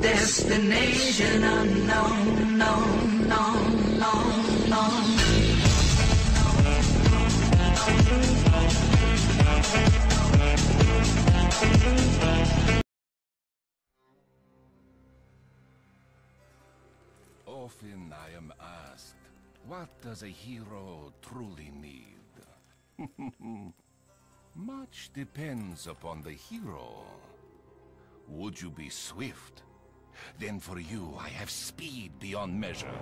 Destination unknown, known, known, known, known. Often I am asked, what does a hero truly need? Much depends upon the hero. Would you be swift? Then for you I have speed beyond measure.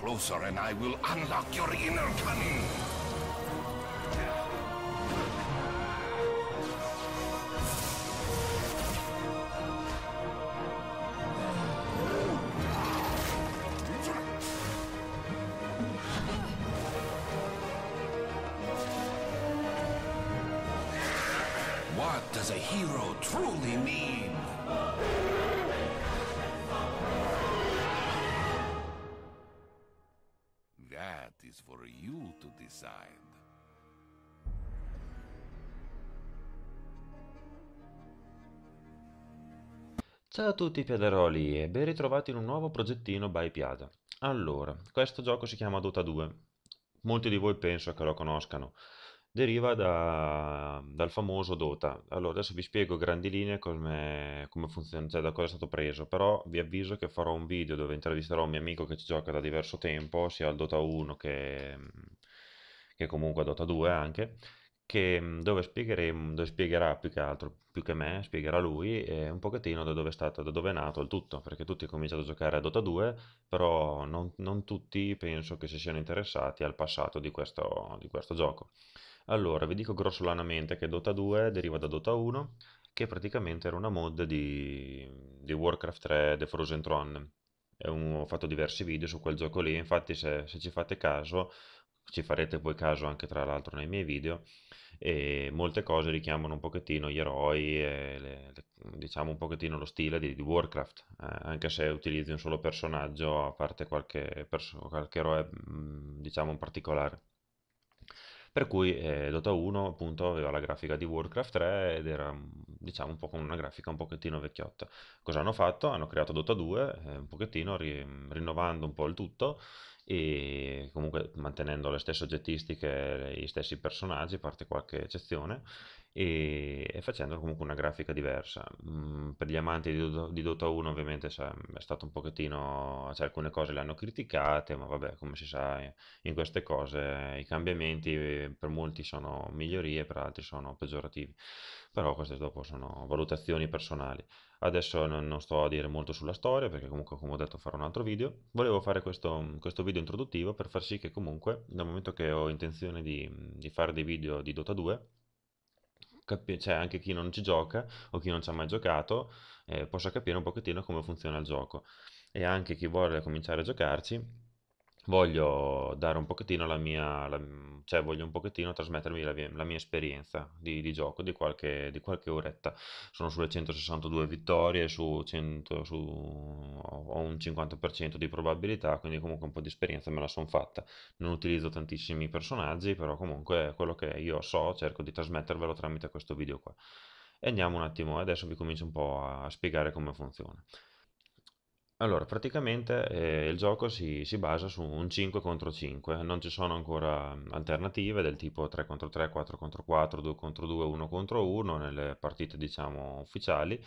closer and I will unlock your inner cunning. Ciao a tutti Piaderoli e ben ritrovati in un nuovo progettino by Piada. Allora, questo gioco si chiama Dota 2, molti di voi penso che lo conoscano, deriva da, dal famoso Dota. Allora, adesso vi spiego grandi linee come, come funziona, cioè da cosa è stato preso, però vi avviso che farò un video dove intervisterò un mio amico che ci gioca da diverso tempo, sia al Dota 1 che, che comunque a Dota 2 anche, che, mhmm, dove, mhmm, dove spiegherà più che altro, più che me, spiegherà lui eh, un pochettino da dove è stato, da dove è nato il tutto, perché tutti hanno cominciato a giocare a Dota 2, però non, non tutti penso che si siano interessati al passato di questo, di questo gioco. Allora, vi dico grossolanamente che Dota 2 deriva da Dota 1, che praticamente era una mod di, di Warcraft 3 The Frozen Throne. ho fatto diversi video su quel gioco lì, infatti se, se, ci fate caso ci farete poi caso anche tra l'altro nei miei video, e molte cose richiamano un pochettino gli eroi, le, le, diciamo un pochettino lo stile di, di Warcraft, eh, anche se utilizzi un solo personaggio, a parte qualche, perso- qualche eroe mm, diciamo in particolare. Per cui eh, Dota 1 appunto aveva la grafica di Warcraft 3 ed era mm, diciamo un po' con una grafica un pochettino vecchiotta. Cosa hanno fatto? Hanno creato Dota 2 eh, un pochettino ri- mm, rinnovando un po' il tutto e comunque mantenendo le stesse oggettistiche, gli stessi personaggi, a parte qualche eccezione, e, e facendo comunque una grafica diversa. Mm, per gli amanti di, di Dota 1 ovviamente sa, è stato un pochettino, cioè alcune cose le hanno criticate, ma vabbè come si sa eh, in queste cose eh, i cambiamenti eh, per molti sono migliorie, per altri sono peggiorativi, però queste dopo sono valutazioni personali. Adesso non, sto a dire molto sulla storia perché comunque come ho detto farò un altro video, volevo fare questo, questo video introduttivo per far sì che comunque dal momento che ho intenzione di, di fare dei video di Dota 2 capi- cioè anche chi non ci gioca o chi non ci ha mai giocato eh, possa capire un pochettino come funziona il gioco e anche chi vuole cominciare a giocarci voglio dare un pochettino la mia, la- cioè voglio un pochettino trasmettermi la, la mia esperienza di, di gioco di qualche, di qualche oretta. Sono sulle 162 vittorie, su 100, su, ho un 50% di probabilità, quindi comunque un po' di esperienza me la sono fatta. Non utilizzo tantissimi personaggi, però comunque quello che io so cerco di trasmettervelo tramite questo video qua. E andiamo un attimo, adesso vi comincio un po' a spiegare come funziona. Allora, praticamente eh, il gioco si, si basa su un 5 contro 5, non ci sono ancora mhmm, alternative del tipo 3 contro 3, 4 contro 4, 2 contro 2, 1 contro 1 nelle partite diciamo ufficiali,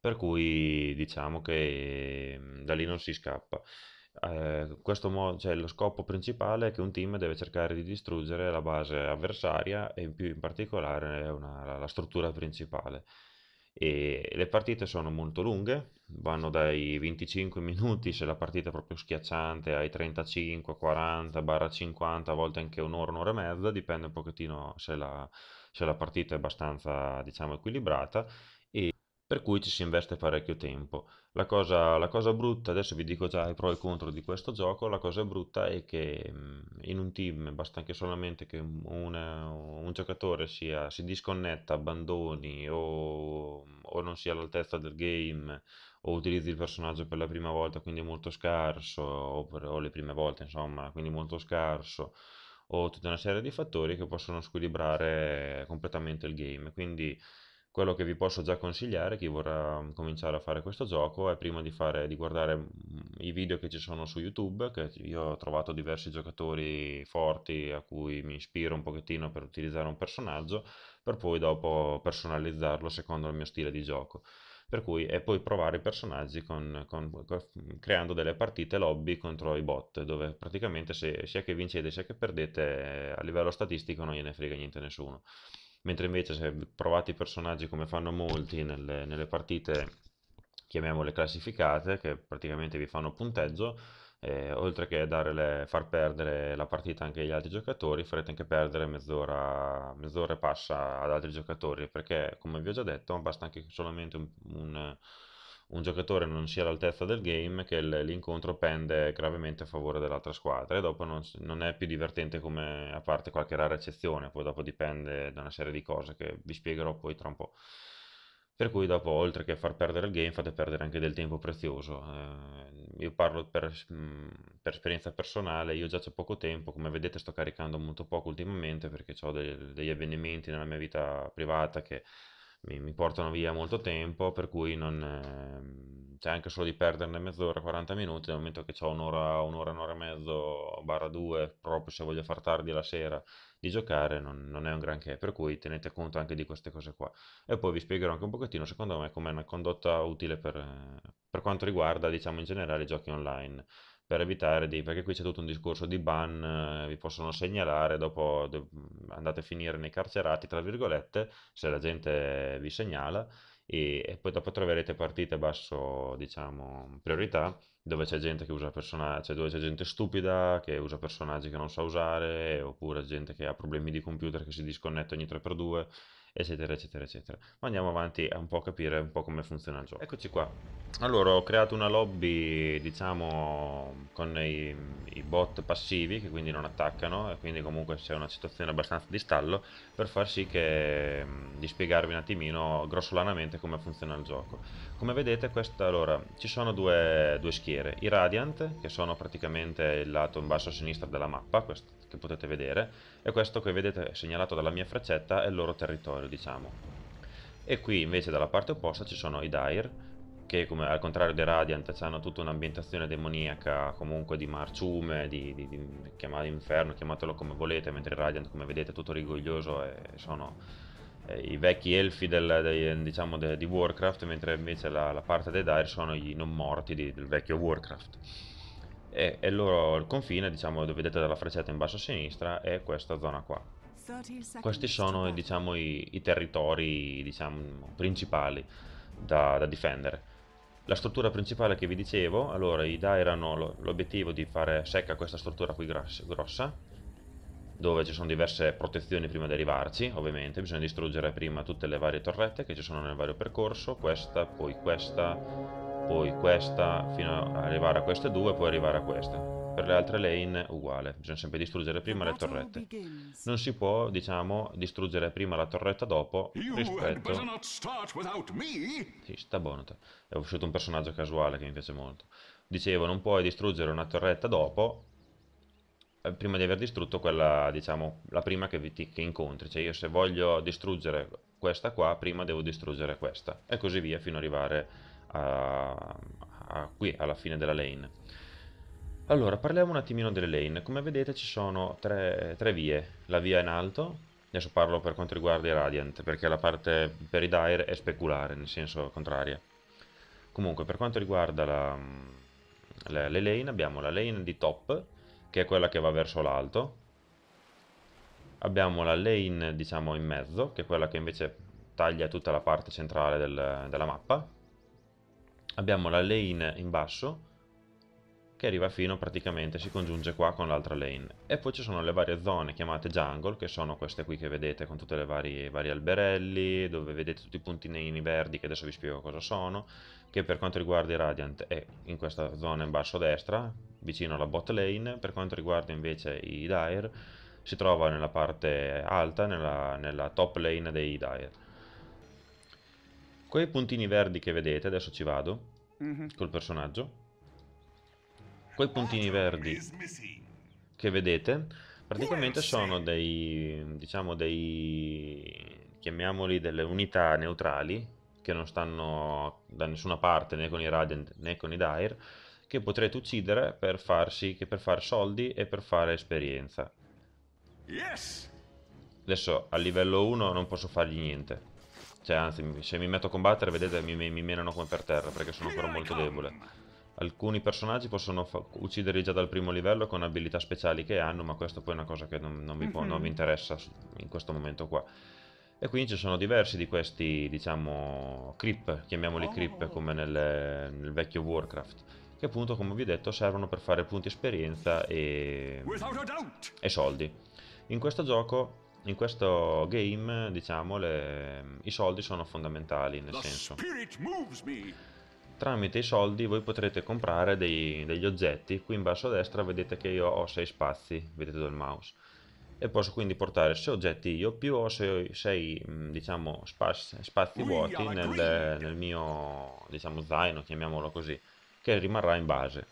per cui diciamo che mhmm, da lì non si scappa. Eh, mo- cioè, lo scopo principale è che un team deve cercare di distruggere la base avversaria e in più in particolare una- la struttura principale. E le partite sono molto lunghe, vanno dai 25 minuti se la partita è proprio schiacciante ai 35, 40, barra 50, a volte anche un'ora, un'ora e mezza, dipende un pochettino se la, se la partita è abbastanza diciamo equilibrata per cui ci si investe parecchio tempo. La cosa, la cosa, brutta, adesso vi dico già i pro e i contro di questo gioco, la cosa brutta è che mhmm, in un team basta anche solamente che una, un giocatore sia, si disconnetta, abbandoni o, o non sia all'altezza del game o utilizzi il personaggio per la prima volta quindi è molto scarso o, per, o le prime volte insomma quindi molto scarso o tutta una serie di fattori che possono squilibrare completamente il game quindi quello che vi posso già consigliare, chi vorrà cominciare a fare questo gioco, è prima di, fare, di guardare i video che ci sono su YouTube, che io ho trovato diversi giocatori forti a cui mi ispiro un pochettino per utilizzare un personaggio, per poi dopo personalizzarlo secondo il mio stile di gioco per cui e poi provare i personaggi con, con, con, creando delle partite lobby contro i bot dove praticamente se, sia che vincete sia che perdete eh, a livello statistico non gliene frega niente nessuno mentre invece se provate i personaggi come fanno molti nelle, nelle partite, chiamiamole classificate, che praticamente vi fanno punteggio, eh, oltre che le, far perdere la partita anche agli altri giocatori, farete anche perdere mezz'ora, mezz'ora e passa ad altri giocatori, perché come vi ho già detto basta anche solamente un, un un giocatore non sia all'altezza del game che l'incontro pende gravemente a favore dell'altra squadra e dopo non, non, è più divertente come a parte qualche rara eccezione, poi dopo dipende da una serie di cose che vi spiegherò poi tra un po'. Per cui dopo oltre che far perdere il game fate perdere anche del tempo prezioso. Eh, io parlo per, mm, per, esperienza personale, io già c'ho poco tempo, come vedete sto caricando molto poco ultimamente perché ho degli avvenimenti nella mia vita privata che mi, mi portano via molto tempo, per cui non, eh, cioè anche solo di perderne mezz'ora, 40 minuti, nel momento che ho un'ora, un'ora, un'ora e mezzo, barra due, proprio se voglio far tardi la sera di giocare, non, non, è un granché, per cui tenete conto anche di queste cose qua. E poi vi spiegherò anche un pochettino, secondo me, com'è una condotta utile per, per quanto riguarda, diciamo, in generale i giochi online per evitare di, perché qui c'è tutto un discorso di ban, eh, vi possono segnalare, dopo andate a finire nei carcerati, tra virgolette, se la gente vi segnala, e, e poi dopo troverete partite a basso, diciamo, priorità, dove c'è gente che usa personaggi, cioè dove c'è gente stupida che usa personaggi che non sa usare, oppure gente che ha problemi di computer che si disconnette ogni 3x2, eccetera, eccetera, eccetera. Ma andiamo avanti a un po' capire un po' come funziona il gioco. Eccoci qua. Allora, ho creato una lobby, diciamo, con i, i bot passivi, che quindi non attaccano, e quindi comunque c'è una situazione abbastanza di stallo, per far sì che, di spiegarvi un attimino grossolanamente come funziona il gioco. Come vedete, questa, allora, ci sono due, due schiere. I Radiant, che sono praticamente il lato in basso a sinistra della mappa, questo, che potete vedere, e questo che vedete segnalato dalla mia freccetta è il loro territorio diciamo e qui invece dalla parte opposta ci sono i Dire che come, al contrario dei Radiant hanno tutta un'ambientazione demoniaca comunque di marciume, di, di, di chiamate inferno, chiamatelo come volete, mentre i Radiant come vedete è tutto rigoglioso e sono eh, i vecchi elfi del, de, diciamo de, di Warcraft, mentre invece la, la parte dei Dire sono i non morti di, del vecchio Warcraft e, e loro il confine, diciamo, lo vedete dalla freccetta in basso a sinistra, è questa zona qua. Questi sono diciamo, i, i, territori diciamo, principali da, da, difendere. La struttura principale che vi dicevo, allora i Dai hanno l'obiettivo di fare secca questa struttura qui grossa, dove ci sono diverse protezioni prima di arrivarci, ovviamente bisogna distruggere prima tutte le varie torrette che ci sono nel vario percorso, questa, poi questa, poi questa fino ad arrivare a queste due, poi arrivare a questa. Per le altre lane uguale, bisogna sempre distruggere prima le torrette. Non si può, diciamo, distruggere prima la torretta dopo rispetto... Sì, sta buono è uscito un personaggio casuale che mi piace molto. Dicevo, non puoi distruggere una torretta dopo eh, prima di aver distrutto quella, diciamo, la prima che, vi, che, incontri. Cioè io se voglio distruggere questa qua, prima devo distruggere questa. E così via fino ad arrivare a, a qui alla fine della lane. Allora, parliamo un attimino delle lane. Come vedete ci sono tre, tre vie. La via in alto, adesso parlo per quanto riguarda i Radiant, perché la parte per i Dire è speculare, nel senso contrario. Comunque, per quanto riguarda la, la, le lane, abbiamo la lane di top, che è quella che va verso l'alto. Abbiamo la lane, diciamo, in mezzo, che è quella che invece taglia tutta la parte centrale del, della mappa, abbiamo la lane in basso che arriva fino praticamente, si congiunge qua con l'altra lane. E poi ci sono le varie zone chiamate jungle, che sono queste qui che vedete con tutti i vari alberelli, dove vedete tutti i puntinini verdi che adesso vi spiego cosa sono, che per quanto riguarda i Radiant è eh, in questa zona in basso a destra, vicino alla bot lane, per quanto riguarda invece i Dire si trova nella parte alta, nella, nella top lane dei Dire. Quei puntini verdi che vedete, adesso ci vado, mm -hmm. col personaggio. Quei puntini verdi che vedete, praticamente sono dei, diciamo dei, chiamiamoli delle unità neutrali, che non stanno da nessuna parte, né con i Radiant né con i Dire, che potrete uccidere per, farsi, per far soldi e per fare esperienza. Adesso a livello 1 non posso fargli niente cioè, anzi, se mi metto a combattere, vedete, mi, mi, menano come per terra, perché sono ancora molto debole. Alcuni personaggi possono ucciderli già dal primo livello con abilità speciali che hanno, ma questo poi è una cosa che non, non, vi, può, non vi mhm. interessa in questo momento qua. E quindi ci sono diversi di questi, diciamo, creep, chiamiamoli oh. creep come nel, nel vecchio Warcraft che appunto come vi ho detto servono per fare punti esperienza e, e soldi. In questo gioco in questo game diciamo le, i soldi sono fondamentali nel senso tramite i soldi voi potrete comprare dei, degli oggetti qui in basso a destra vedete che io ho 6 spazi vedete dal mouse e posso quindi portare 6 oggetti io più o 6 diciamo spaz, spazi vuoti nel, nel mio diciamo zaino chiamiamolo così che rimarrà in base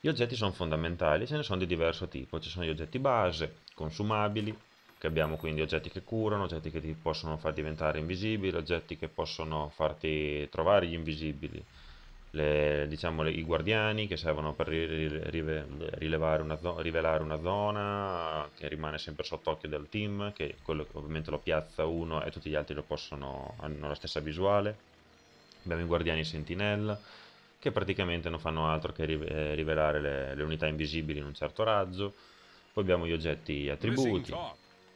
gli oggetti sono fondamentali, ce ne sono di diverso tipo, ci sono gli oggetti base, consumabili, che abbiamo quindi oggetti che curano, oggetti che ti possono far diventare invisibili, oggetti che possono farti trovare gli invisibili, le, diciamo, le, i guardiani che servono per rilevare una rivelare una zona che rimane sempre sott'occhio del team, che quello ovviamente lo piazza uno e tutti gli altri lo possono, hanno la stessa visuale. Abbiamo i guardiani sentinella che praticamente non fanno altro che rivelare le, le unità invisibili in un certo raggio. Poi abbiamo gli oggetti attributi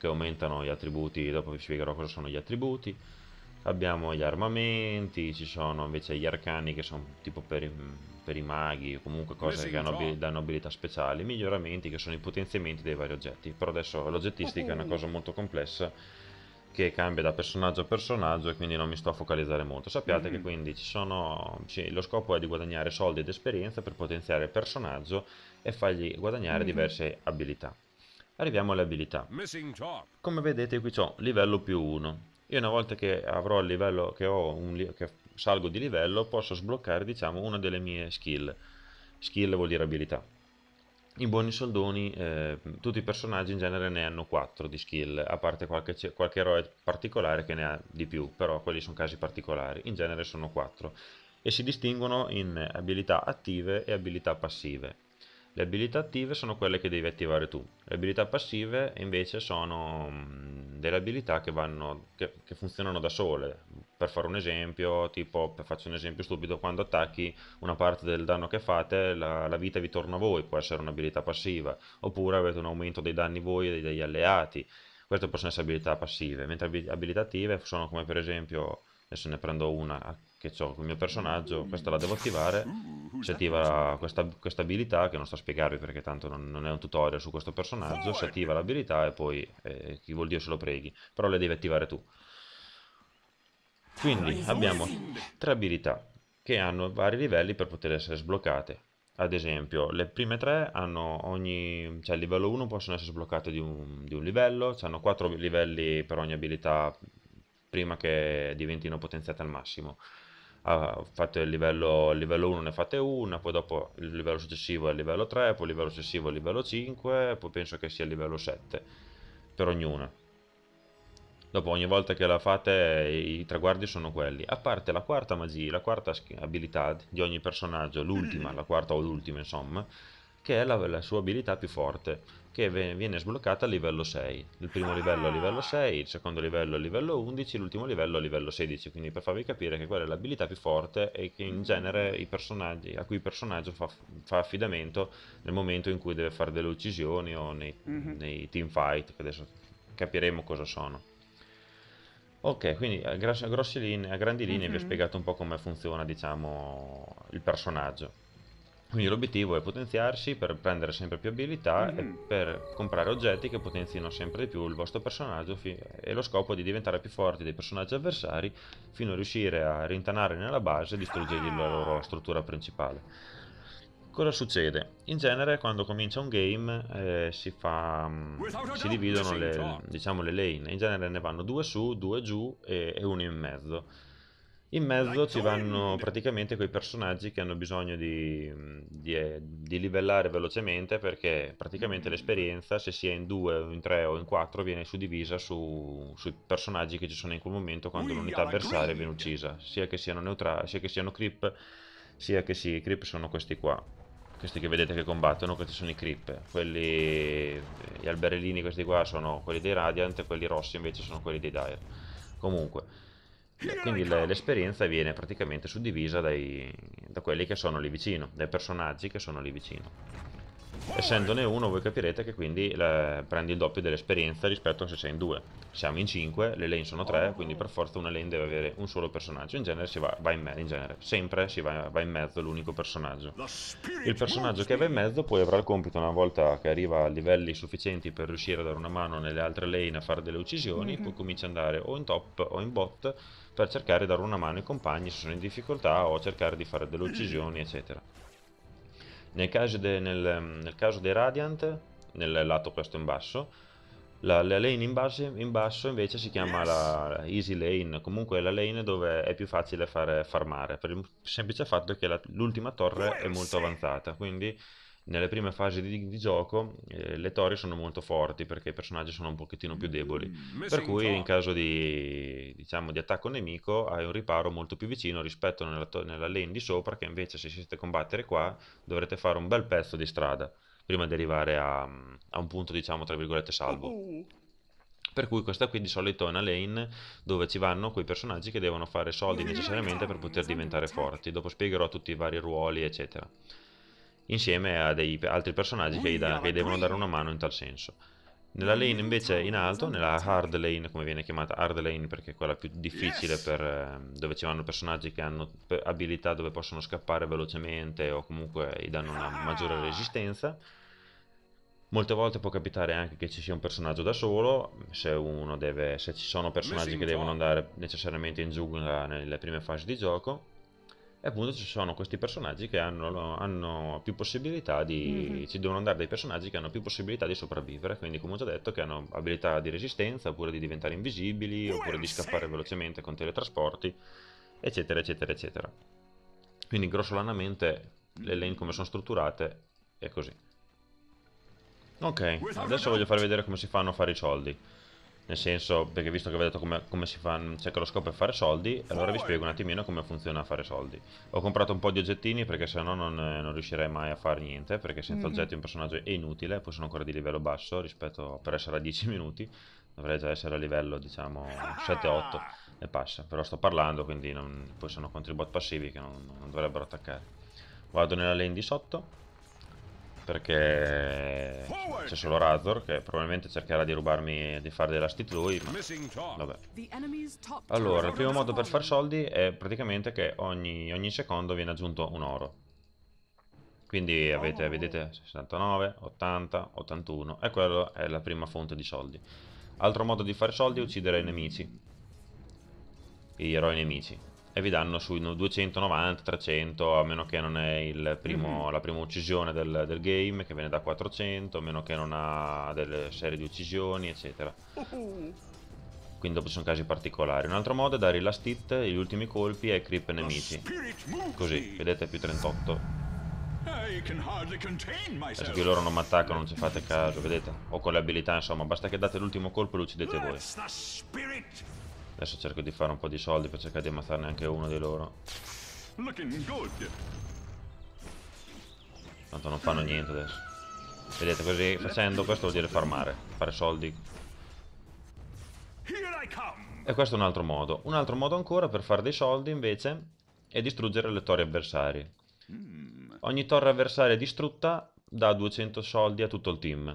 che aumentano gli attributi, dopo vi spiegherò cosa sono gli attributi. Abbiamo gli armamenti, ci sono invece gli arcani che sono tipo per, per i maghi, o comunque cose che hanno, danno abilità speciali, miglioramenti che sono i potenziamenti dei vari oggetti. Però adesso l'oggettistica è una cosa molto complessa che cambia da personaggio a personaggio e quindi non mi sto a focalizzare molto. Sappiate mm -hmm. che mm-hmm. quindi sono, sì, lo scopo è di guadagnare soldi ed esperienza per potenziare il personaggio e fargli guadagnare mm -hmm. diverse abilità. Arriviamo alle abilità. Come vedete qui ho livello più 1. Io una volta che avrò il livello che, un, che salgo di livello posso sbloccare diciamo una delle mie skill. Skill vuol dire abilità. I buoni soldoni, eh, tutti i personaggi in genere ne hanno 4 di skill, a parte qualche, qualche eroe particolare che ne ha di più, però quelli sono casi particolari, in genere sono 4 e si distinguono in abilità attive e abilità passive. Le abilità attive sono quelle che devi attivare tu, le abilità passive invece sono mm, delle abilità che, vanno, che, che funzionano da sole. Per fare un esempio, tipo, faccio un esempio stupido, quando attacchi una parte del danno che fate, la, la vita vi torna a voi, può essere un'abilità passiva, oppure avete un aumento dei danni voi e degli alleati, queste possono essere abilità passive, mentre abilità attive sono come per esempio adesso ne prendo una che ho con il mio personaggio, questa la devo attivare, si attiva questa, questa abilità che non sto a spiegarvi perché tanto non, non, è un tutorial su questo personaggio, si attiva l'abilità e poi eh, chi vuol Dio se lo preghi, però le devi attivare tu. Quindi abbiamo tre abilità che hanno vari livelli per poter essere sbloccate. Ad esempio, le prime tre hanno ogni, cioè il livello 1 possono essere sbloccate di un, di un livello, cioè hanno quattro livelli per ogni abilità prima che diventino potenziate al massimo. Ah, fate il livello, il livello 1 ne fate una, poi dopo il livello successivo è il livello 3, poi il livello successivo è il livello 5, poi penso che sia il livello 7 per ognuna. Dopo ogni volta che la fate i traguardi sono quelli, a parte la quarta magia, la quarta abilità di ogni personaggio, l'ultima, la quarta o l'ultima insomma, che è la, la, sua abilità più forte, che viene sbloccata a livello 6. Il primo ah! livello a livello 6, il secondo livello a livello 11, l'ultimo livello a livello 16, quindi per farvi capire che quella è l'abilità più forte e che in mm. genere a cui il personaggio fa, fa, affidamento nel momento in cui deve fare delle uccisioni o nei, mm-hmm. nei team fight, che adesso capiremo cosa sono. Ok, quindi a, grossi, a, linee, a grandi mm-hmm. linee mm-hmm. vi ho spiegato un po' come funziona diciamo, il personaggio. Quindi l'obiettivo è potenziarsi per prendere sempre più abilità mm -hmm. e per comprare oggetti che potenzino sempre di più il vostro personaggio e lo scopo è di diventare più forti dei personaggi avversari fino a riuscire a rintanare nella base e distruggere la ah. loro struttura principale. Cosa succede? In genere quando comincia un game eh, si, fa, mm, si, dividono le, diciamo, le lane, in genere ne vanno due su, due giù e, e uno in mezzo. In mezzo ci vanno praticamente quei personaggi che hanno bisogno di, di, eh, di livellare velocemente perché praticamente l'esperienza, se si è in due o in tre o in quattro, viene suddivisa su, sui personaggi che ci sono in quel momento quando l'unità avversaria viene uccisa, sia che siano neutrali, sia che siano creep, sia che sì, i creep sono questi qua. Questi che vedete che combattono, questi sono i creep. Quelli, gli alberellini questi qua sono quelli dei Radiant, quelli rossi invece sono quelli dei Dire. Comunque... Quindi l'esperienza viene praticamente suddivisa dai, da quelli che sono lì vicino, dai personaggi che sono lì vicino. Essendone uno voi capirete che quindi la, eh, prendi il doppio dell'esperienza rispetto a se sei in due. Siamo in cinque, le lane sono tre, oh. quindi per forza una lane deve avere un solo personaggio. In genere si va, va in, in genere, sempre si va, va in mezzo l'unico personaggio. Il personaggio che va in mezzo poi avrà il compito una volta che arriva a livelli sufficienti per riuscire a dare una mano nelle altre lane a fare delle uccisioni, mm -hmm. poi comincia ad andare o in top o in bot per cercare di dare una mano ai compagni se sono in difficoltà o cercare di fare delle uccisioni, eccetera. Nel caso, de, nel, nel caso dei Radiant, nel lato questo in basso, la, la lane in basso, in basso, invece si chiama la easy lane, comunque è la lane dove è più facile fare farmare, per il semplice fatto che l'ultima torre è molto avanzata, quindi nelle prime fasi di, di gioco eh, le torri sono molto forti perché i personaggi sono un pochettino più deboli. Mm, per cui in caso di, diciamo, di, attacco nemico hai un riparo molto più vicino rispetto nella, nella lane di sopra che invece se siete a combattere qua dovrete fare un bel pezzo di strada prima di arrivare a, a un punto diciamo tra virgolette salvo. Uh-huh. Per cui questa qui di solito è una lane dove ci vanno quei personaggi che devono fare soldi necessariamente per poter diventare esatto. forti. Dopo spiegherò tutti i vari ruoli eccetera insieme a dei altri personaggi che eh, da, che devono dare una mano in tal senso. Nella eh, lane invece in alto, nella hard lane, come viene chiamata hard lane perché è quella più difficile per, ehm, dove ci vanno personaggi che hanno abilità dove possono scappare velocemente o comunque gli danno una ah. maggiore resistenza. Molte volte può capitare anche che ci sia un personaggio da solo, se, deve, se ci sono personaggi che devono andare necessariamente in giungla nelle prime fasi di gioco, e appunto ci sono questi personaggi che hanno, hanno più possibilità di... Mm-hmm. ci devono andare dei personaggi che hanno più possibilità di sopravvivere, quindi come ho già detto che hanno abilità di resistenza, oppure di diventare invisibili, eh, oppure di scappare velocemente con teletrasporti, eccetera, eccetera, eccetera. Quindi grossolanamente le lane come sono strutturate è così. Ok, adesso voglio far vedere come si fanno a fare i soldi nel senso, perché visto che vi ho detto come, come si fa, c'è cioè che lo scopo è fare soldi, allora vi spiego un attimino come funziona fare soldi. Ho comprato un po' di oggettini perché sennò non, eh, non riuscirei mai a fare niente, perché senza mm -hmm. oggetti un personaggio è inutile, poi sono ancora di livello basso rispetto per essere a 10 minuti, dovrei già essere a livello diciamo 7-8 e passa, però sto parlando quindi non, poi sono contro i bot passivi che non, non dovrebbero attaccare. Vado nella lane di sotto, perché c'è solo Razor che probabilmente cercherà di rubarmi, di fare dei stit lui, ma vabbè. Allora, il primo modo per fare soldi è praticamente che ogni, ogni secondo viene aggiunto un oro. Quindi avete, oh. vedete, 69, 80, 81 e quella è la prima fonte di soldi. Altro modo di fare soldi è uccidere i nemici. I eroi nemici e vi danno sui 290, 300, a meno che non è primo, mm. la prima uccisione del, del, game, che viene da 400, a meno che non ha delle serie di uccisioni, eccetera. Mm-hmm. Quindi dopo sono casi particolari. Un altro modo è dare la stit, gli ultimi colpi e creep nemici. Così, vedete più 38. Adesso che loro non mi attaccano, non ci fate caso, vedete? O con le abilità, insomma, basta che date l'ultimo colpo e lo uccidete voi. Adesso cerco di fare un po' di soldi per cercare di ammazzarne anche uno di loro. Tanto non fanno niente adesso. Vedete, così facendo questo vuol dire farmare, fare soldi. E questo è un altro modo. Un altro modo ancora per fare dei soldi invece è distruggere le torri avversarie. Hmm. Ogni torre avversaria distrutta dà 200 soldi a tutto il team.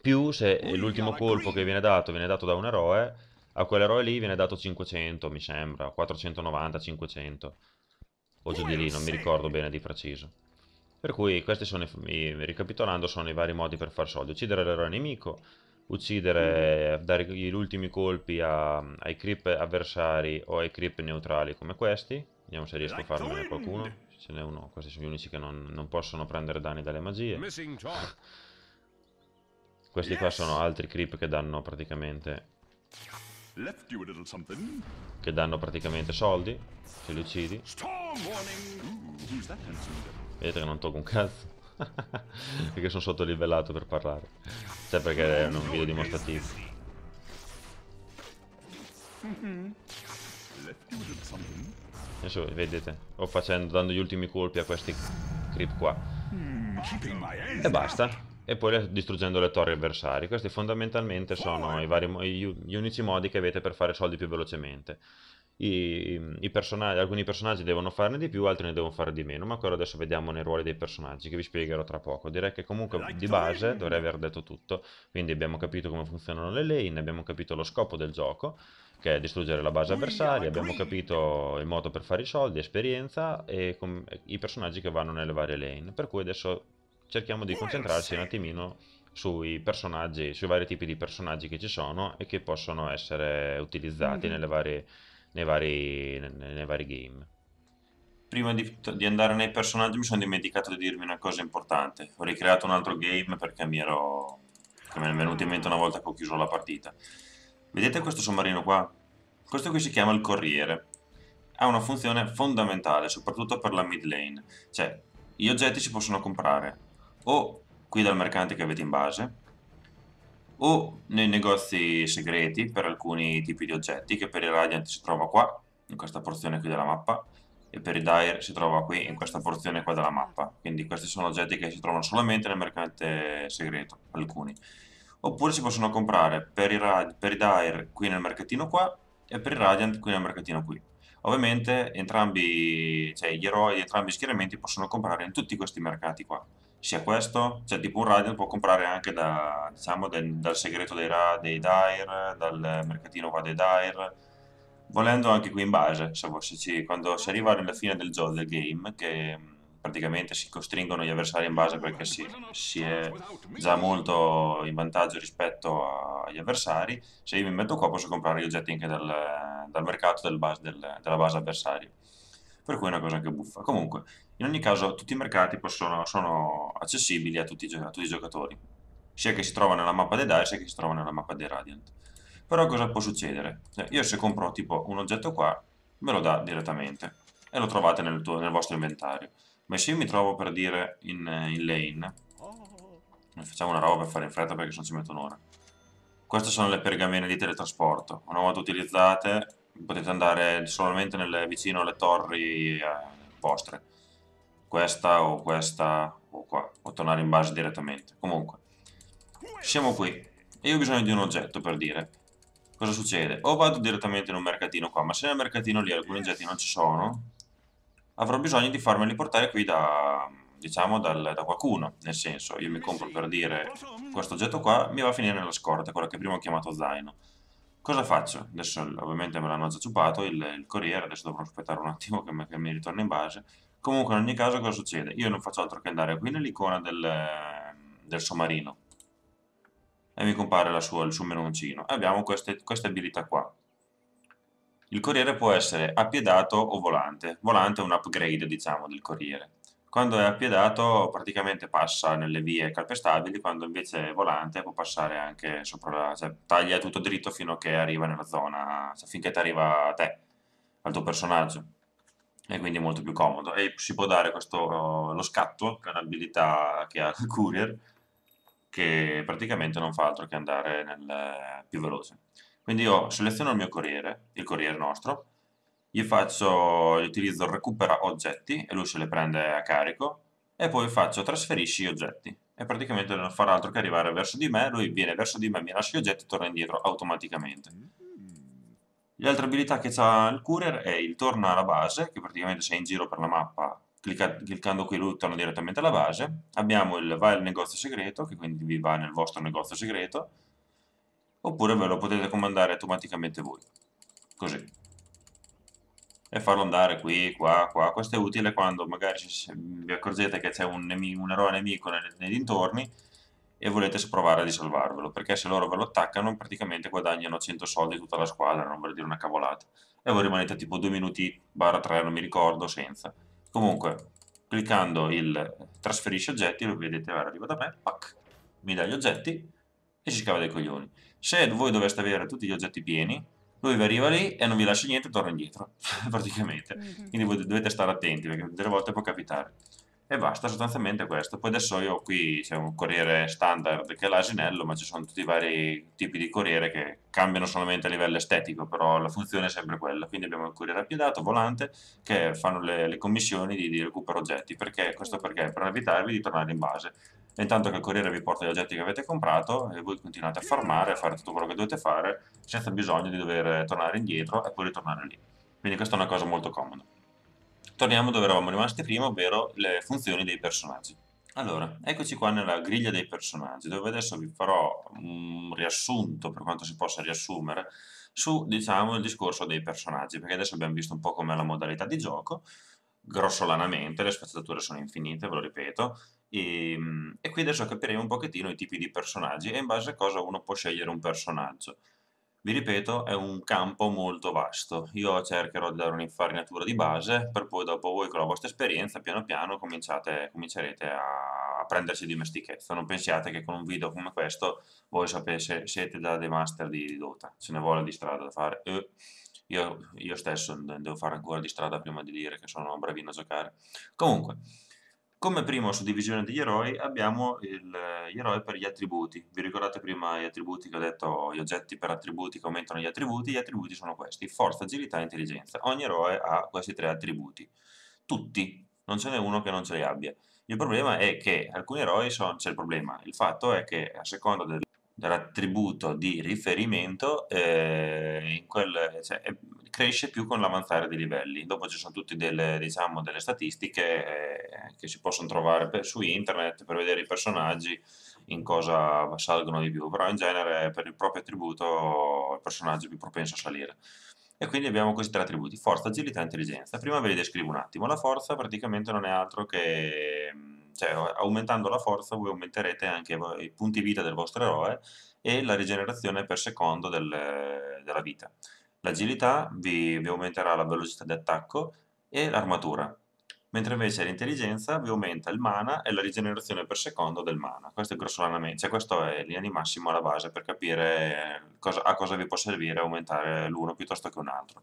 Più se l'ultimo colpo che viene dato viene dato da un eroe, a quell'eroe lì viene dato 500, mi sembra, 490, 500, o giù di lì, non mi ricordo bene di preciso. Per cui questi sono, i, ricapitolando, sono i vari modi per far soldi. Uccidere l'eroe nemico, uccidere, mm-hmm. dare gli ultimi colpi a, ai creep avversari o ai creep neutrali come questi. Vediamo se riesco a farmene qualcuno. Ce n'è uno, questi sono gli unici che non, non possono prendere danni dalle magie. questi qua sono altri creep che danno praticamente che danno praticamente soldi Se li uccidi Vedete che non tocco un cazzo Perché sono sottolivellato per parlare Cioè perché è un video dimostrativo mm-hmm. Adesso vedete Ho facendo, dando gli ultimi colpi a questi creep qua hmm, E basta e poi distruggendo le torri avversarie. Questi fondamentalmente sono i, vari, gli unici modi che avete per fare soldi più velocemente. I, personaggi, alcuni personaggi devono farne di più, altri ne devono fare di meno, ma quello adesso vediamo nei ruoli dei personaggi che vi spiegherò tra poco. Direi che comunque di base dovrei aver detto tutto, quindi abbiamo capito come funzionano le lane, abbiamo capito lo scopo del gioco, che è distruggere la base avversaria, abbiamo capito il modo per fare i soldi, esperienza e i personaggi che vanno nelle varie lane, per cui adesso cerchiamo di eh, concentrarci un attimino sui personaggi, sui vari tipi di personaggi che ci sono e che possono essere utilizzati mm-hmm. nelle varie, nei, vari, nei, nei vari game. Prima di, di, andare nei personaggi mi sono dimenticato di dirvi una cosa importante. Ho ricreato un altro game perché mi ero... Che mi è venuto in mente una volta che ho chiuso la partita. Vedete questo sotmarino qua? Questo qui si chiama il corriere. Ha una funzione fondamentale, soprattutto per la mid lane. Cioè, gli oggetti si possono comprare, o qui dal mercante che avete in base o nei negozi segreti per alcuni tipi di oggetti che per i Radiant si trova qua in questa porzione qui della mappa e per i Dire si trova qui in questa porzione qua della mappa quindi questi sono oggetti che si trovano solamente nel mercante segreto alcuni oppure si possono comprare per i, Rad per i Dire qui nel mercatino qua e per i Radiant qui nel mercatino qui ovviamente entrambi cioè gli eroi di entrambi gli schieramenti possono comprare in tutti questi mercati qua sia questo, cioè tipo un Raiden può comprare anche da, diciamo, del, dal segreto dei, ra, dei Dire, dal mercatino qua dei Dire, volendo anche qui in base, se, se ci, quando si arriva alla fine del gioco, del game, che praticamente si costringono gli avversari in base perché si, si è già molto in vantaggio rispetto agli avversari, se io mi metto qua posso comprare gli oggetti anche dal, dal mercato del base, del, della base avversaria, per cui è una cosa anche buffa. Comunque, in ogni caso tutti i mercati possono, sono accessibili a tutti, a tutti, i giocatori, sia che si trova nella mappa dei Dice, sia che si trova nella mappa dei Radiant. Però cosa può succedere? Cioè, io se compro tipo un oggetto qua, me lo dà direttamente e lo trovate nel, tuo, nel vostro inventario. Ma se io mi trovo per dire in, in lane, facciamo una roba per fare in fretta perché se no ci metto un'ora. Queste sono le pergamene di teletrasporto. Una volta utilizzate potete andare solamente nelle, vicino alle torri eh, vostre questa o questa o qua, o tornare in base direttamente. Comunque, siamo qui e io ho bisogno di un oggetto per dire. Cosa succede? O vado direttamente in un mercatino qua, ma se nel mercatino lì alcuni oggetti non ci sono, avrò bisogno di farmeli portare qui da, diciamo, dal, da qualcuno. Nel senso, io mi compro per dire questo oggetto qua, mi va a finire nella scorta, quella che prima ho chiamato zaino. Cosa faccio? Adesso ovviamente me l'hanno già ciupato il, il corriere, adesso dovrò aspettare un attimo che, me, che mi ritorni in base Comunque in ogni caso cosa succede? Io non faccio altro che andare qui nell'icona del, del, sommarino e mi compare sua, il suo menuncino. Abbiamo queste, queste abilità qua. Il corriere può essere appiedato o volante. Volante è un upgrade diciamo del corriere. Quando è appiedato praticamente passa nelle vie calpestabili, quando invece è volante può passare anche sopra, la, cioè taglia tutto dritto fino a che arriva nella zona, cioè finché ti arriva a te, al tuo personaggio e quindi è molto più comodo. E si può dare questo, eh, lo scatto, che è un'abilità che ha il courier, che praticamente non fa altro che andare nel, eh, più veloce. Quindi io seleziono il mio corriere, il corriere nostro, gli faccio, gli utilizzo recupera oggetti e lui se li prende a carico e poi faccio trasferisci oggetti e praticamente non farà altro che arrivare verso di me, lui viene verso di me, mi lascia gli oggetti e torna indietro automaticamente. Mm. L'altra abilità che ha il Courier è il torna alla base, che praticamente sei in giro per la mappa, clicca, cliccando qui lui torna direttamente alla base. Abbiamo il vai al negozio segreto, che quindi vi va nel vostro negozio segreto, oppure ve lo potete comandare automaticamente voi, così. E farlo andare qui, qua, qua. Questo è utile quando magari vi accorgete che c'è un, un, eroe nemico nei, nei dintorni e volete provare di salvarvelo, perché se loro ve lo attaccano praticamente guadagnano 100 soldi tutta la squadra, non per dire una cavolata. E voi rimanete tipo 2 minuti, barra 3, non mi ricordo, senza. Comunque, cliccando il trasferisci oggetti, lo vedete, ora arriva da me, pac, mi dà gli oggetti e si scava dei coglioni. Se voi doveste avere tutti gli oggetti pieni, lui vi arriva lì e non vi lascia niente e torna indietro, praticamente. Mm-hmm. Quindi voi dovete stare attenti, perché delle volte può capitare e basta sostanzialmente questo poi adesso io qui c'è un corriere standard che è l'asinello ma ci sono tutti i vari tipi di corriere che cambiano solamente a livello estetico però la funzione è sempre quella quindi abbiamo il corriere appiedato, volante che fanno le, le commissioni di, di, recupero oggetti perché, questo perché? per evitarvi di tornare in base e intanto che il corriere vi porta gli oggetti che avete comprato e voi continuate a farmare a fare tutto quello che dovete fare senza bisogno di dover tornare indietro e poi ritornare lì quindi questa è una cosa molto comoda torniamo dove eravamo rimasti prima, ovvero le funzioni dei personaggi. Allora, eccoci qua nella griglia dei personaggi, dove adesso vi farò un riassunto, per quanto si possa riassumere, su, diciamo, il discorso dei personaggi, perché adesso abbiamo visto un po' com'è la modalità di gioco, grossolanamente, le sfaccettature sono infinite, ve lo ripeto, e, e qui adesso capiremo un pochettino i tipi di personaggi e in base a cosa uno può scegliere un personaggio. Vi ripeto, è un campo molto vasto. Io cercherò di dare un'infarinatura di base, per poi dopo voi con la vostra esperienza, piano piano, comincerete a prendersi dimestichezza. Non pensiate che con un video come questo voi sapete, siete da dei master di Dota. Ce ne vuole di strada da fare. Eh, io, io stesso devo fare ancora di strada prima di dire che sono bravino a giocare. Comunque... Come prima suddivisione degli eroi abbiamo il, gli eroi per gli attributi. Vi ricordate prima gli attributi che ho detto, gli oggetti per attributi che aumentano gli attributi? Gli attributi sono questi, forza, agilità e intelligenza. Ogni eroe ha questi tre attributi. Tutti, non ce n'è uno che non ce li abbia. Il problema è che alcuni eroi sono, c'è il problema, il fatto è che a seconda del, dell'attributo di riferimento eh, quel, cioè, cresce più con l'avanzare dei livelli. Dopo ci sono tutte delle, diciamo, delle statistiche eh, che si possono trovare per, su internet per vedere i personaggi in cosa salgono di più, però in genere per il proprio attributo il personaggio è più propenso a salire. E quindi abbiamo questi tre attributi, forza, agilità e intelligenza. Prima ve li descrivo un attimo. La forza praticamente non è altro che... Mm, cioè, aumentando la forza voi aumenterete anche i punti vita del vostro eroe e la rigenerazione per secondo del, della vita. L'agilità vi, vi aumenterà la velocità di attacco e l'armatura, mentre invece l'intelligenza vi aumenta il mana e la rigenerazione per secondo del mana. Questo è grossolanamente, cioè questo è in linea massimo alla base per capire cosa, a cosa vi può servire aumentare l'uno piuttosto che un altro.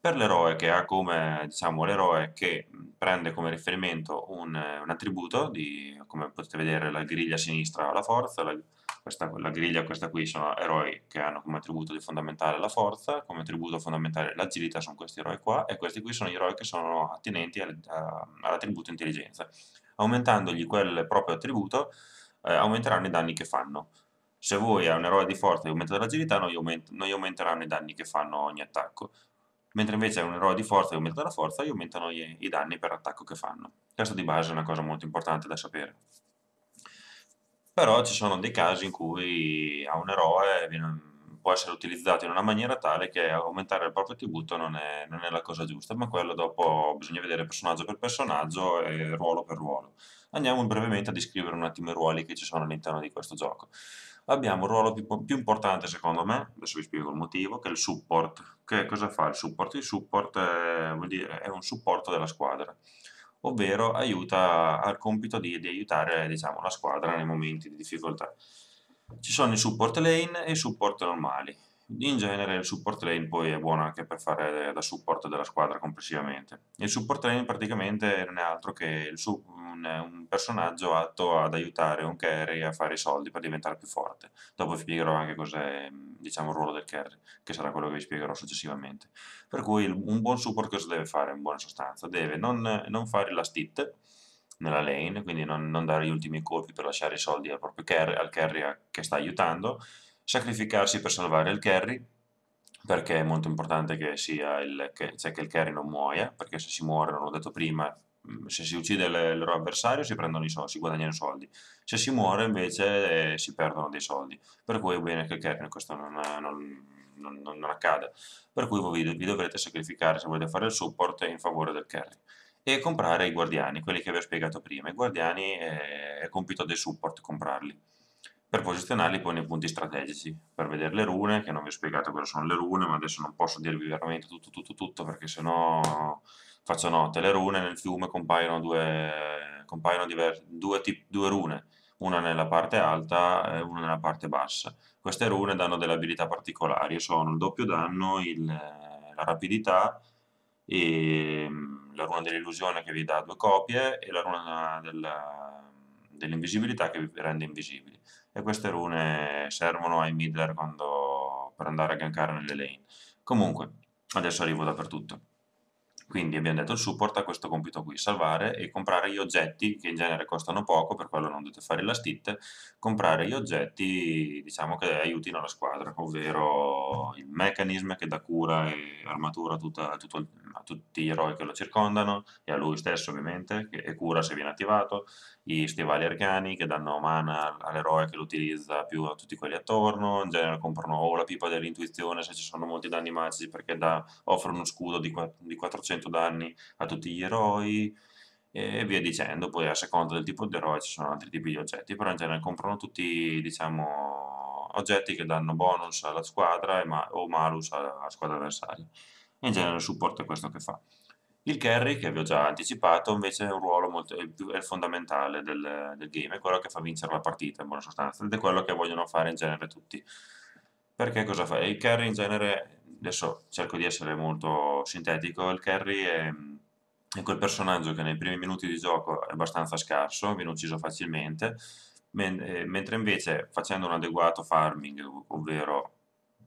Per l'eroe che ha come, diciamo, l'eroe che prende come riferimento un, un attributo, di, come potete vedere la griglia a sinistra la forza, la, questa, la griglia, questa qui, sono eroi che hanno come attributo di fondamentale la forza, come attributo fondamentale l'agilità sono questi eroi qua, e questi qui sono gli eroi che sono attinenti all'attributo intelligenza. Aumentandogli quel proprio attributo, eh, aumenteranno i danni che fanno. Se voi a un eroe di forza e aumentate l'agilità, non, non gli aumenteranno i danni che fanno ogni attacco mentre invece è un eroe di forza e aumenta la forza, gli aumentano i, i danni per attacco che fanno. Questo di base è una cosa molto importante da sapere però ci sono dei casi in cui a un eroe viene- può essere utilizzato in una maniera tale che aumentare il proprio tributo non è, non è la cosa giusta, ma quello dopo bisogna vedere personaggio per personaggio e ruolo per ruolo. Andiamo brevemente a descrivere un attimo i ruoli che ci sono all'interno di questo gioco. Abbiamo un ruolo più, più importante secondo me, adesso vi spiego il motivo, che è il support. Che cosa fa il support? Il support è, vuol dire, è un supporto della squadra ovvero aiuta, ha il compito di, di aiutare diciamo, la squadra nei momenti di difficoltà. Ci sono i support lane e i support normali. In genere il support lane poi è buono anche per fare da supporto della squadra complessivamente. Il support lane praticamente non è altro che su, un, un, personaggio atto ad aiutare un carry a fare i soldi per diventare più forte. Dopo vi spiegherò anche cos'è diciamo, il ruolo del carry, che sarà quello che vi spiegherò successivamente. Per cui un buon support cosa deve fare in buona sostanza? Deve non, non fare la stit nella lane, quindi non, non, dare gli ultimi colpi per lasciare i soldi al proprio carry, al carry che sta aiutando, sacrificarsi per salvare il carry, perché è molto importante che, il, che, cioè che il carry non muoia, perché se si muore, non l'ho detto prima, mm, se si uccide il loro avversario si, soldi, si guadagnano i soldi, se si muore invece eh, si perdono dei soldi, per cui è bene che il carry questo non, non non, non, non accada. Per cui voi vi dovrete sacrificare se volete fare il support in favore del carry e comprare i guardiani, quelli che vi ho spiegato prima. I guardiani eh, è compito dei support comprarli per posizionarli poi nei punti strategici, per vedere le rune, che non vi ho spiegato cosa sono le rune, ma adesso non posso dirvi veramente tutto, tutto, tutto, perché sennò faccio notte. Le rune nel fiume compaiono due, compaiono diverse, due, tip, due rune, una nella parte alta e una nella parte bassa. Queste rune danno delle abilità particolari, sono il doppio danno, il, la rapidità, e, mm, la runa dell'illusione che vi dà due copie e la runa dell'invisibilità che vi rende invisibili. E queste rune servono ai midler quando, per andare a gankare nelle lane. Comunque, adesso arrivo dappertutto. Quindi abbiamo detto il support a questo compito qui, salvare e comprare gli oggetti che in genere costano poco, per quello non dovete fare la stit, comprare gli oggetti diciamo, che aiutino la squadra, ovvero il meccanismo che dà cura e armatura a tutto il a tutti gli eroi che lo circondano e a lui stesso ovviamente, che, e cura se viene attivato, gli stivali arcani che danno mana all'eroe che lo utilizza più a tutti quelli attorno, in genere comprano o la pipa dell'intuizione se ci sono molti danni magici perché da, offre uno scudo di, di 400 danni a tutti gli eroi, e via dicendo, poi a seconda del tipo di eroe ci sono altri tipi di oggetti, però in genere comprano tutti, diciamo, oggetti che danno bonus alla squadra ma o malus alla squadra avversaria in genere il supporto è questo che fa. Il carry, che vi ho già anticipato, invece è un ruolo molto, è più, è fondamentale del, del, game, è quello che fa vincere la partita in buona sostanza, ed è quello che vogliono fare in genere tutti. Perché cosa fa? Il carry in genere, adesso cerco di essere molto sintetico, il carry è, è quel personaggio che nei primi minuti di gioco è abbastanza scarso, viene ucciso facilmente, men eh, mentre invece facendo un adeguato farming, ovvero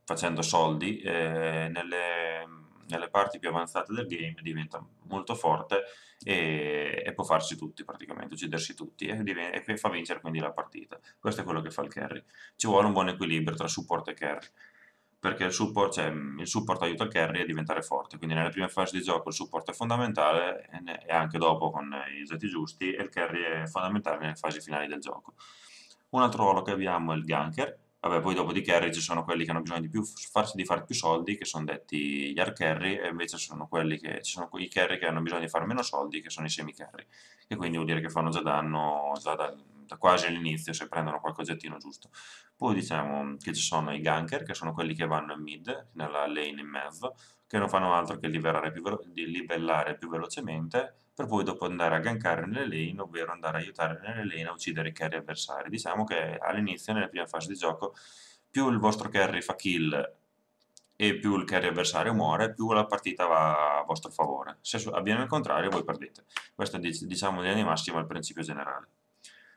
facendo soldi, eh, nelle nelle parti più avanzate del game diventa molto forte e, e può farci tutti praticamente, uccidersi tutti e, e, fa vincere quindi la partita. Questo è quello che fa il carry. Ci vuole un buon equilibrio tra support e carry perché il support, cioè, il support aiuta il carry a diventare forte, quindi nelle prime fasi di gioco il support è fondamentale e anche dopo con i oggetti giusti e il carry è fondamentale nelle fasi finali del gioco. Un altro ruolo che abbiamo è il ganker, Vabbè, poi dopo di carry ci sono quelli che hanno bisogno di, più, farsi, di fare più soldi, che sono detti gli hard carry, e invece sono che, ci sono i carry che hanno bisogno di fare meno soldi, che sono i semi carry, che quindi vuol dire che fanno già danno già da, da quasi all'inizio se prendono qualcosettino giusto. Poi diciamo che ci sono i ganker, che sono quelli che vanno in mid, nella lane in mezzo, che non fanno altro che più livellare più velocemente per poi dopo andare a gankare nelle lane, ovvero andare a aiutare nelle lane a uccidere i carry avversari. Diciamo che all'inizio, nella prima fase di gioco, più il vostro carry fa kill e più il carry avversario muore, più la partita va a vostro favore. Se avviene il contrario, voi perdete. Questo è, diciamo, di linea massima il principio generale.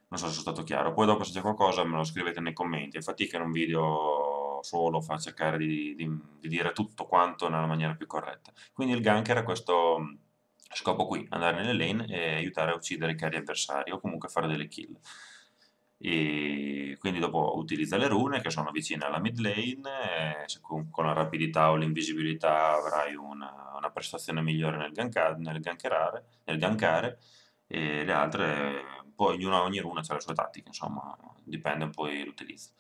Non so se sono stato chiaro. Poi dopo se c'è qualcosa me lo scrivete nei commenti. Infatti che in un video solo fa cercare di, di, di dire tutto quanto nella maniera più corretta. Quindi il gank era questo mm, scopo qui, andare nelle lane e aiutare a uccidere i cari avversari o comunque fare delle kill. E quindi dopo utilizza le rune che sono vicine alla mid lane eh, con, la rapidità o l'invisibilità avrai una, una prestazione migliore nel, ganka, nel, gankerare, nel gankare e le altre, eh, poi ognuna, ogni runa ha le sue tattiche, insomma dipende poi l'utilizzo.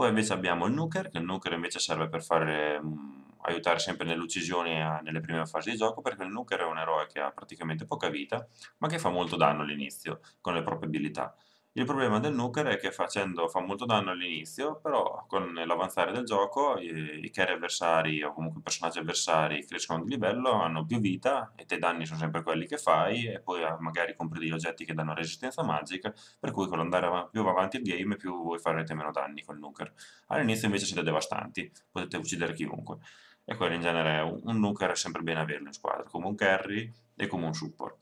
Poi invece abbiamo il nuker, che il nuker invece serve per fare, mh, mm, aiutare sempre nell'uccisione a, nelle prime fasi di gioco, perché il nuker è un eroe che ha praticamente poca vita, ma che fa molto danno all'inizio con le proprie abilità. Il problema del Nuker è che facendo, fa molto danno all'inizio, però con l'avanzare del gioco i, i carry avversari o comunque i personaggi avversari crescono di livello, hanno più vita e te danni sono sempre quelli che fai e poi ah, magari compri degli oggetti che danno resistenza magica, per cui con andare più avanti il game più voi farete meno danni col Nuker. All'inizio invece siete devastanti, potete uccidere chiunque. E quello in genere un, un Nuker è sempre bene averlo in squadra, come un carry e come un support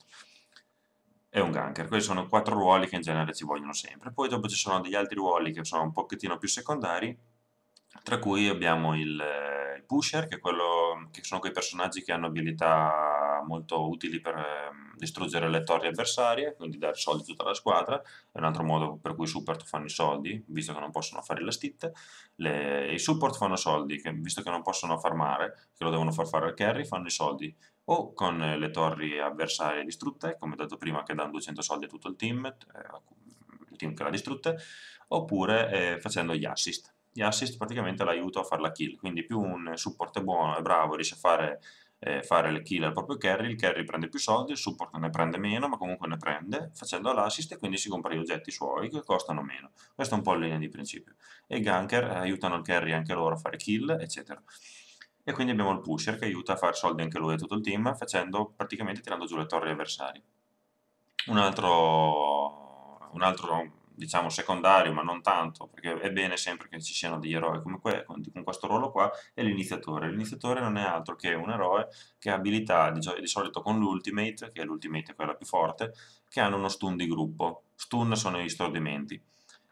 e un ganker. Questi sono quattro ruoli che in genere ci vogliono sempre. Poi dopo ci sono degli altri ruoli che sono un pochettino più secondari, tra cui abbiamo il, eh, il pusher, che è quello che sono quei personaggi che hanno abilità molto utili per eh, distruggere le torri avversarie, quindi dare soldi a tutta la squadra, è un altro modo per cui i support fanno i soldi, visto che non possono fare le stitte, le, i support fanno soldi, che, visto che non possono farmare, che lo devono far fare al carry, fanno i soldi, o con le torri avversarie distrutte, come detto prima che danno 200 soldi a tutto il team, eh, il team che l'ha distrutta, oppure eh, facendo gli assist gli assist praticamente l'aiuto a fare la kill, quindi più un support è buono e bravo riesce a fare, eh, fare le kill al proprio carry, il carry prende più soldi, il support ne prende meno, ma comunque ne prende, facendo l'assist e quindi si compra gli oggetti suoi che costano meno. Questo è un po' la linea di principio. E i gunker eh, aiutano il carry anche loro a fare kill, eccetera. E quindi abbiamo il pusher che aiuta a fare soldi anche lui e tutto il team, facendo, praticamente tirando giù le torri avversari. Un altro, un altro diciamo secondario ma non tanto perché è bene sempre che ci siano degli eroi come con, con, questo ruolo qua è l'iniziatore l'iniziatore non è altro che un eroe che ha abilità di, di solito con l'ultimate che l'ultimate è quella più forte che hanno uno stun di gruppo stun sono gli stordimenti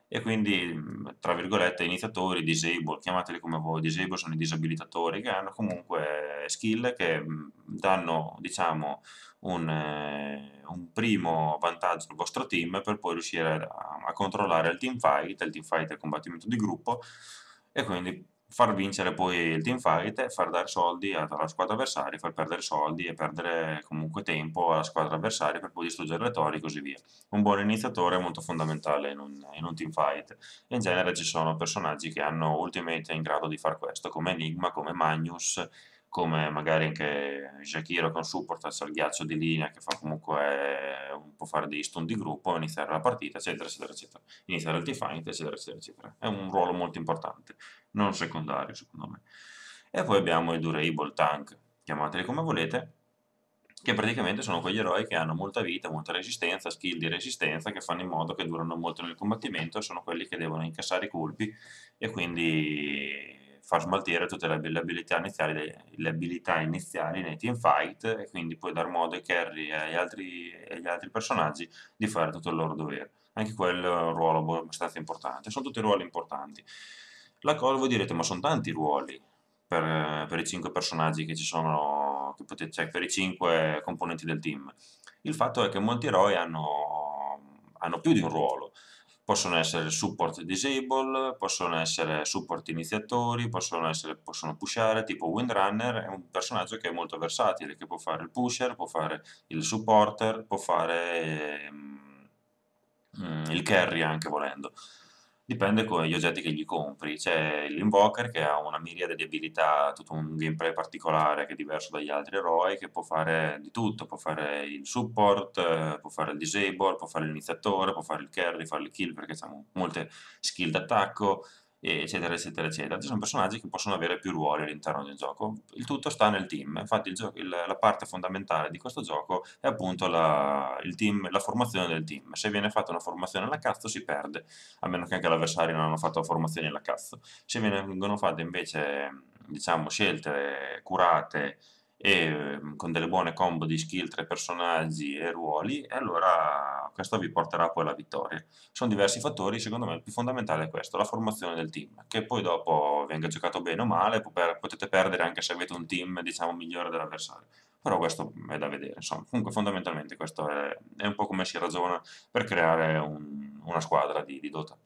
e quindi mhmm, tra virgolette iniziatori, disable, chiamateli come voi, disable sono i disabilitatori che hanno comunque skill che mhmm, danno diciamo un, eh, un primo vantaggio al vostro team per poi riuscire a, a controllare il team fight, il team fight è il combattimento di gruppo e quindi far vincere poi il teamfight, far dare soldi alla squadra avversaria, far perdere soldi e perdere comunque tempo alla squadra avversaria per poi distruggere le torri e così via. Un buon iniziatore è molto fondamentale in un, in un teamfight e in genere ci sono personaggi che hanno ultimate in grado di far questo, come Enigma, come Magnus, come magari anche Shakiro con Supportas al ghiaccio di linea che fa comunque eh, un po' fare degli stun di gruppo, iniziare la partita, eccetera, eccetera, eccetera. Iniziare il T-Fight, eccetera, eccetera, eccetera. È un ruolo molto importante, non secondario secondo me. E poi abbiamo i Durable Tank, chiamateli come volete, che praticamente sono quegli eroi che hanno molta vita, molta resistenza, skill di resistenza, che fanno in modo che durano molto nel combattimento, sono quelli che devono incassare i colpi e quindi far smaltire tutte le, le, abilità iniziali, le abilità iniziali nei teamfight e quindi puoi dar modo ai carry e agli altri, agli altri personaggi di fare tutto il loro dovere. Anche quello eh, è un ruolo abbastanza importante, sono tutti ruoli importanti. La cosa voi direte, ma sono tanti ruoli per, per i 5 personaggi che ci sono, che potete, cioè per i 5 componenti del team. Il fatto è che molti eroi hanno hanno più di un ruolo possono essere support disable, possono essere support iniziatori, possono, essere, possono pushare, tipo Windrunner è un personaggio che è molto versatile, che può fare il pusher, può fare il supporter, può fare ehm, il carry anche volendo. Dipende con gli oggetti che gli compri. C'è l'Invoker che ha una miriade di abilità, tutto un gameplay particolare che è diverso dagli altri eroi, che può fare di tutto, può fare il support, può fare il disable, può fare l'iniziatore, può fare il carry, fare il kill, perché ha molte skill d'attacco, eccetera, eccetera, eccetera. Ci sono personaggi che possono avere più ruoli all'interno del gioco. Il tutto sta nel team, infatti gioco, il, la parte fondamentale di questo gioco è appunto la, team, la, formazione del team. Se viene fatta una formazione alla cazzo si perde, a meno che anche l'avversario non hanno fatto formazioni alla cazzo. Se vengono fatte invece, diciamo, scelte curate, e mhmm, con delle buone combo di skill tra personaggi e ruoli e allora questo vi porterà poi alla vittoria sono diversi fattori secondo me il più fondamentale è questo la formazione del team che poi dopo venga giocato bene o male potete perdere anche se avete un team diciamo migliore dell'avversario però questo è da vedere insomma comunque fondamentalmente questo è, è un po' come si ragiona per creare un, una squadra di, di Dota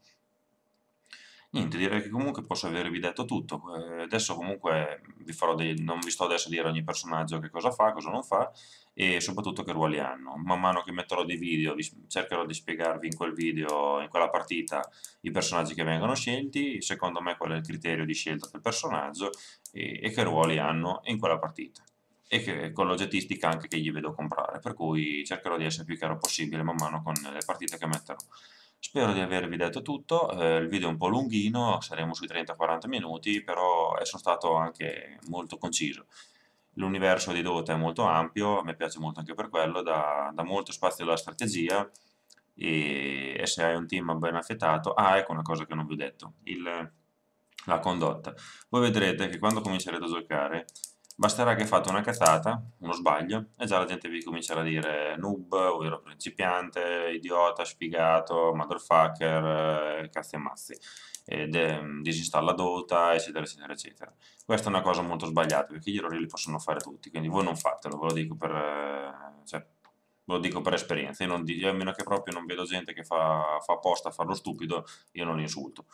niente, direi che comunque posso avervi detto tutto. Eh, adesso comunque vi dei, non vi sto adesso a dire ogni personaggio che cosa fa, cosa non fa e soprattutto che ruoli hanno. Man mano che metterò dei video, vi, cercherò di spiegarvi in quel video, in quella partita, i personaggi che vengono scelti, secondo me qual è il criterio di scelta del personaggio e, e che ruoli hanno in quella partita e che, con l'oggettistica anche che gli vedo comprare, per cui cercherò di essere più chiaro possibile man mano con le partite che metterò. Spero di avervi detto tutto, eh, il video è un po' lunghino, saremo sui 30-40 minuti, però eh, sono stato anche molto conciso. L'universo di Dota è molto ampio, mi piace molto anche per quello, dà, dà molto spazio alla strategia e, e, se hai un team ben affettato... Ah, ecco una cosa che non vi ho detto, il, la condotta. Voi vedrete che quando comincerete a giocare Basterà che fate una cazzata, uno sbaglio, e già la gente vi comincerà a dire noob, ovvero principiante, idiota, sfigato, motherfucker, eh, cazzi e mazzi, ehm, disinstalla Dota, eccetera, eccetera, eccetera. Questa è una cosa molto sbagliata, perché gli errori li possono fare tutti, quindi voi non fatelo, ve lo dico per... Eh, cioè, lo dico per esperienza, io, non, a meno che proprio non vedo gente che fa, apposta a farlo stupido, io non li insulto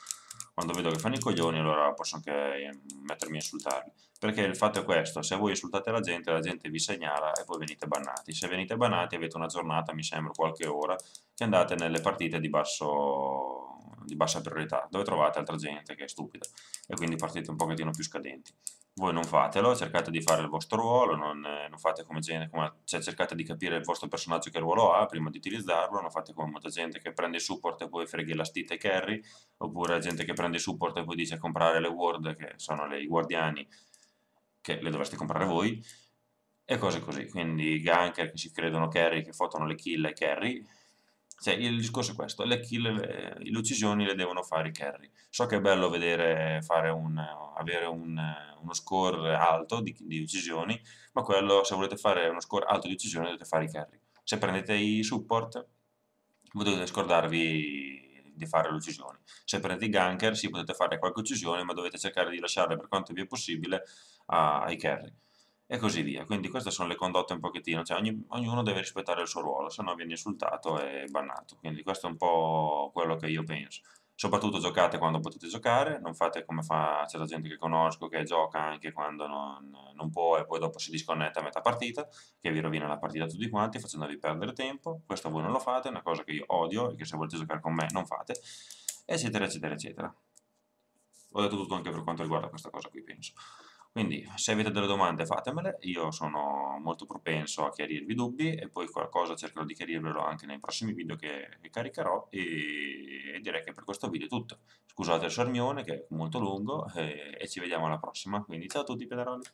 quando vedo che fanno i coglioni allora posso anche eh, mettermi a insultarli perché il fatto è questo, se voi insultate la gente la gente vi segnala e voi venite bannati se venite bannati avete una giornata, mi sembra qualche ora che andate nelle partite di basso di bassa priorità, dove trovate altra gente che è stupida e quindi partite un pochettino più scadenti. Voi non fatelo, cercate di fare il vostro ruolo, non, eh, non fate come gente, come, cioè cercate di capire il vostro personaggio che ruolo ha prima di utilizzarlo, non fate come molta gente che prende support e poi freghi la stita e carry, oppure gente che prende support e poi dice comprare le ward, che sono le, i guardiani, che le dovreste comprare voi, e cose così, quindi ganker che si credono carry, che fotono le kill e carry, cioè, il discorso è questo, le kill, le, le, uccisioni le devono fare i carry. So che è bello vedere fare un, avere un, uno score alto di, di, uccisioni, ma quello se volete fare uno score alto di uccisioni dovete fare i carry. Se prendete i support potete scordarvi di fare le uccisioni. Se prendete i ganker sì potete fare qualche uccisione, ma dovete cercare di lasciarle per quanto vi è possibile ah, ai carry e così via. Quindi queste sono le condotte un pochettino, cioè ogni, ognuno deve rispettare il suo ruolo, se no viene insultato e bannato. Quindi questo è un po' quello che io penso. Soprattutto giocate quando potete giocare, non fate come fa certa gente che conosco che gioca anche quando non, non può e poi dopo si disconnetta a metà partita, che vi rovina la partita a tutti quanti facendovi perdere tempo. Questo voi non lo fate, è una cosa che io odio e che se volete giocare con me non fate, eccetera, eccetera, eccetera. Ho detto tutto anche per quanto riguarda questa cosa qui, penso. Quindi se avete delle domande fatemele, io sono molto propenso a chiarirvi dubbi e poi qualcosa cercherò di chiarirvelo anche nei prossimi video che, che caricherò e, e, direi che per questo video è tutto. Scusate il sermione che è molto lungo e, eh, e ci vediamo alla prossima, quindi ciao a tutti pedaroli!